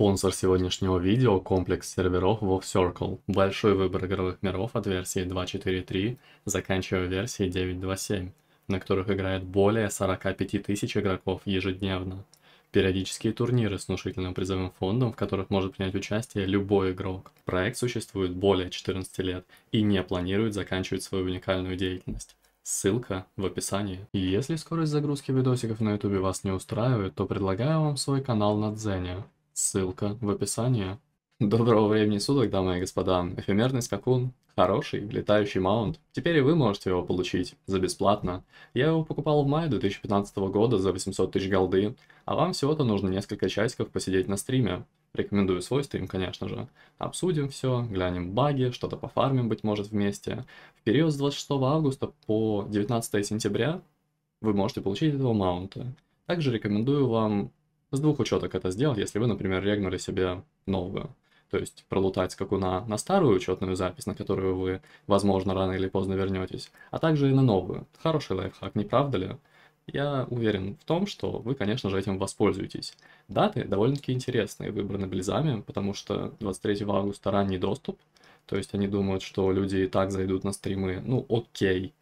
Спонсор сегодняшнего видео – комплекс серверов Circle. Большой выбор игровых миров от версии 2.4.3, заканчивая версией 9.2.7, на которых играет более 45 тысяч игроков ежедневно. Периодические турниры с внушительным призовым фондом, в которых может принять участие любой игрок. Проект существует более 14 лет и не планирует заканчивать свою уникальную деятельность. Ссылка в описании. И если скорость загрузки видосиков на YouTube вас не устраивает, то предлагаю вам свой канал на Дзене. Ссылка в описании. Доброго времени суток, дамы и господа. Эфемерный скакун. Хороший, летающий маунт. Теперь и вы можете его получить за бесплатно. Я его покупал в мае 2015 года за 800 тысяч голды, а вам всего-то нужно несколько часиков посидеть на стриме. Рекомендую свой стрим, конечно же. Обсудим все, глянем баги, что-то пофармим, быть может, вместе. В период с 26 августа по 19 сентября вы можете получить этого маунта. Также рекомендую вам с двух учеток это сделать, если вы, например, регнули себе новую. То есть пролутать скакуна на старую учетную запись, на которую вы, возможно, рано или поздно вернетесь, а также и на новую. Хороший лайфхак, не правда ли? Я уверен в том, что вы, конечно же, этим воспользуетесь. Даты довольно-таки интересные выбраны Близами, потому что 23 августа ранний доступ, то есть они думают, что люди и так зайдут на стримы, ну окей, okay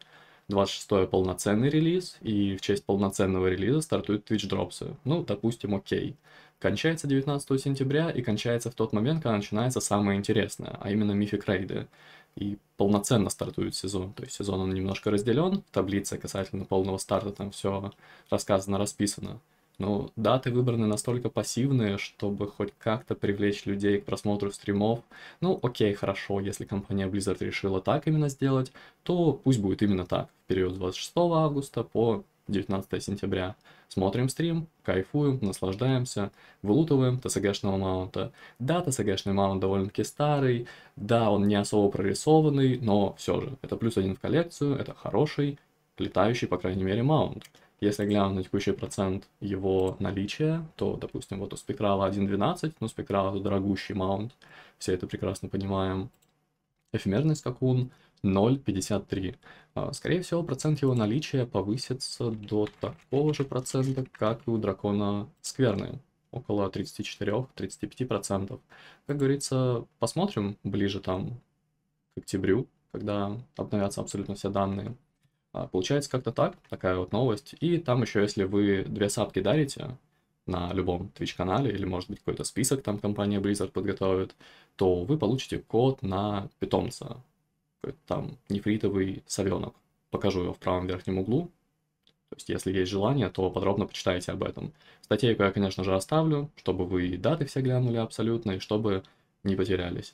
26-е полноценный релиз, и в честь полноценного релиза стартуют Twitch Drops. Ну, допустим, окей. Кончается 19 сентября и кончается в тот момент, когда начинается самое интересное, а именно мифик рейды. И полноценно стартует сезон, то есть сезон он немножко разделен, таблица касательно полного старта, там все рассказано, расписано. Ну даты выбраны настолько пассивные, чтобы хоть как-то привлечь людей к просмотру стримов. Ну, окей, хорошо, если компания Blizzard решила так именно сделать, то пусть будет именно так. В период с 26 августа по 19 сентября. Смотрим стрим, кайфуем, наслаждаемся, вылутываем ТСГшного маунта. Да, ТСГшный маунт довольно-таки старый, да, он не особо прорисованный, но все же, это плюс один в коллекцию, это хороший, летающий, по крайней мере, маунт. Если глянуть на текущий процент его наличия, то, допустим, вот у спектрала 1.12, ну, спектрал это дорогущий маунт, все это прекрасно понимаем. Эфемерный скакун 0.53. Скорее всего, процент его наличия повысится до такого же процента, как и у дракона скверны, около 34-35%. Как говорится, посмотрим ближе там к октябрю, когда обновятся абсолютно все данные. А, получается как-то так, такая вот новость. И там еще, если вы две сапки дарите на любом Twitch-канале, или, может быть, какой-то список там компания Blizzard подготовит, то вы получите код на питомца. Там нефритовый совенок. Покажу его в правом верхнем углу. То есть, если есть желание, то подробно почитайте об этом. Статейку я, конечно же, оставлю, чтобы вы и даты все глянули абсолютно, и чтобы не потерялись.